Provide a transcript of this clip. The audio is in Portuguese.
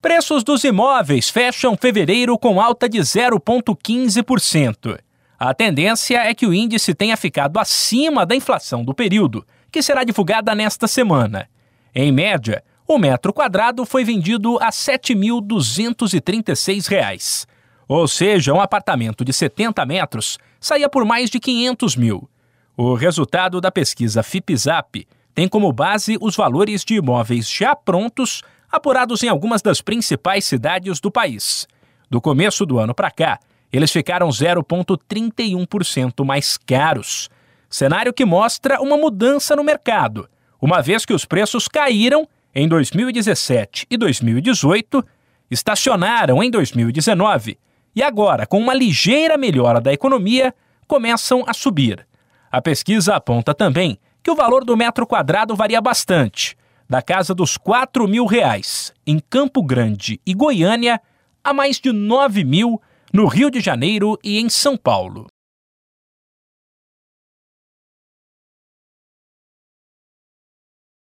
Preços dos imóveis fecham fevereiro com alta de 0,15%. A tendência é que o índice tenha ficado acima da inflação do período, que será divulgada nesta semana. Em média, o metro quadrado foi vendido a R$ 7.236. Ou seja, um apartamento de 70 metros saía por mais de 500 mil. O resultado da pesquisa FIPZAP tem como base os valores de imóveis já prontos, apurados em algumas das principais cidades do país. Do começo do ano para cá, eles ficaram 0,31% mais caros. Cenário que mostra uma mudança no mercado, uma vez que os preços caíram em 2017 e 2018, estacionaram em 2019 e agora, com uma ligeira melhora da economia, começam a subir. A pesquisa aponta também que o valor do metro quadrado varia bastante, da casa dos 4 mil reais em Campo Grande e Goiânia, a mais de 9 mil no Rio de Janeiro e em São Paulo.